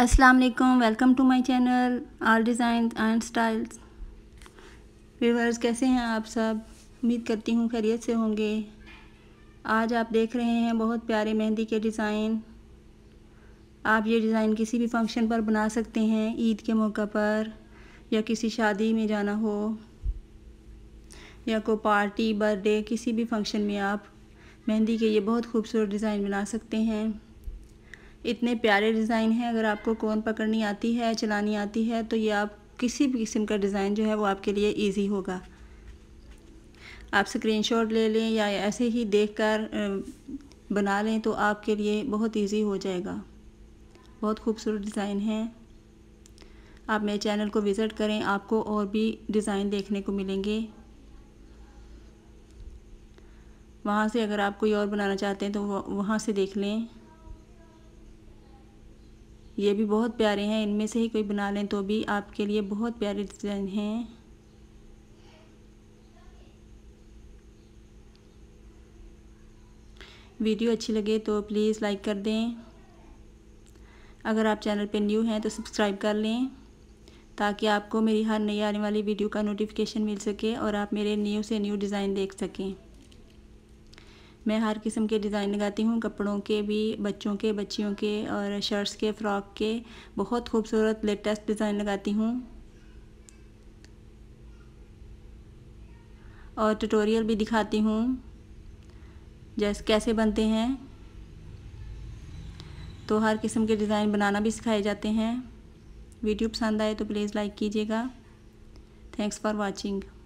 अस्सलाम वालेकुम welcome to my channel all design and styles viewers कैसे हैं आप सब उम्मीद करती हूँ खैरियत से होंगे आज आप देख रहे हैं बहुत प्यारे मेहंदी के डिज़ाइन आप ये डिज़ाइन किसी भी फंक्शन पर बना सकते हैं ईद के मौका पर या किसी शादी में जाना हो या कोई पार्टी बर्थडे किसी भी फंक्शन में आप मेहंदी के ये बहुत खूबसूरत डिज़ाइन बना सकते हैं इतने प्यारे डिज़ाइन हैं अगर आपको कौन पकड़नी आती है चलानी आती है तो ये आप किसी भी किस्म का डिज़ाइन जो है वो आपके लिए ईजी होगा आप स्क्रीनशॉट ले लें या ऐसे ही देखकर बना लें तो आपके लिए बहुत इजी हो जाएगा बहुत खूबसूरत डिज़ाइन है आप मेरे चैनल को विज़िट करें आपको और भी डिज़ाइन देखने को मिलेंगे वहाँ से अगर आप कोई और बनाना चाहते हैं तो वहाँ से देख लें ये भी बहुत प्यारे हैं इनमें से ही कोई बना लें तो भी आपके लिए बहुत प्यारे डिज़ाइन हैं वीडियो अच्छी लगे तो प्लीज़ लाइक कर दें अगर आप चैनल पर न्यू हैं तो सब्सक्राइब कर लें ताकि आपको मेरी हर नई आने वाली वीडियो का नोटिफिकेशन मिल सके और आप मेरे न्यू से न्यू डिज़ाइन देख सकें मैं हर किस्म के डिज़ाइन लगाती हूँ कपड़ों के भी बच्चों के बच्चियों के और शर्ट्स के फ़्रॉक के बहुत खूबसूरत लेटेस्ट डिज़ाइन लगाती हूँ और ट्यूटोरियल भी दिखाती हूँ जैसे कैसे बनते हैं तो हर किस्म के डिज़ाइन बनाना भी सिखाए जाते हैं वीडियो पसंद आए तो प्लीज़ लाइक कीजिएगा थैंक्स फॉर वाचिंग